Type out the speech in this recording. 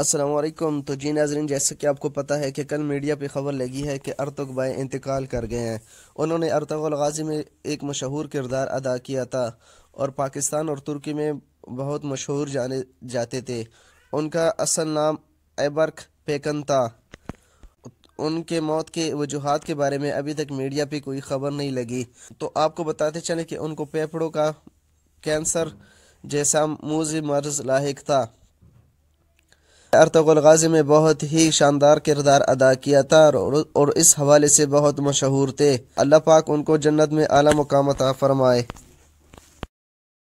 असलम तो जी नाजरीन जैसे कि आपको पता है कि कल मीडिया पे खबर लगी है कि अरतुक भाई इंतकाल कर गए हैं उन्होंने अरतगल गाजी में एक मशहूर किरदार अदा किया था और पाकिस्तान और तुर्की में बहुत मशहूर जाने जाते थे उनका असल नाम एबर्क पेकन था उनके मौत के वजूहत के बारे में अभी तक मीडिया पर कोई खबर नहीं लगी तो आपको बताते चले कि उनको पेपड़ों का कैंसर जैसा मूज मर्ज लाक था अरतगुल गाजी में बहुत ही शानदार किरदार अदा किया था और इस हवाले से बहुत मशहूर थे अल्लाह पाक उनको जन्नत में आला मकाम फरमाए